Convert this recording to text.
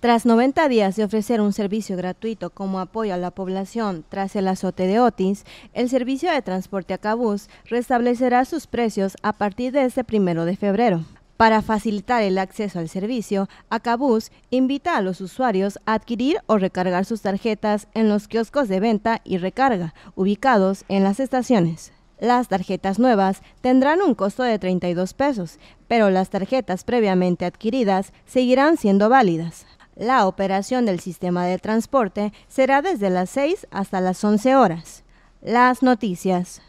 Tras 90 días de ofrecer un servicio gratuito como apoyo a la población tras el azote de Otis, el servicio de transporte a restablecerá sus precios a partir de este primero de febrero. Para facilitar el acceso al servicio, Acabús invita a los usuarios a adquirir o recargar sus tarjetas en los kioscos de venta y recarga ubicados en las estaciones. Las tarjetas nuevas tendrán un costo de 32 pesos, pero las tarjetas previamente adquiridas seguirán siendo válidas. La operación del sistema de transporte será desde las 6 hasta las 11 horas. Las noticias.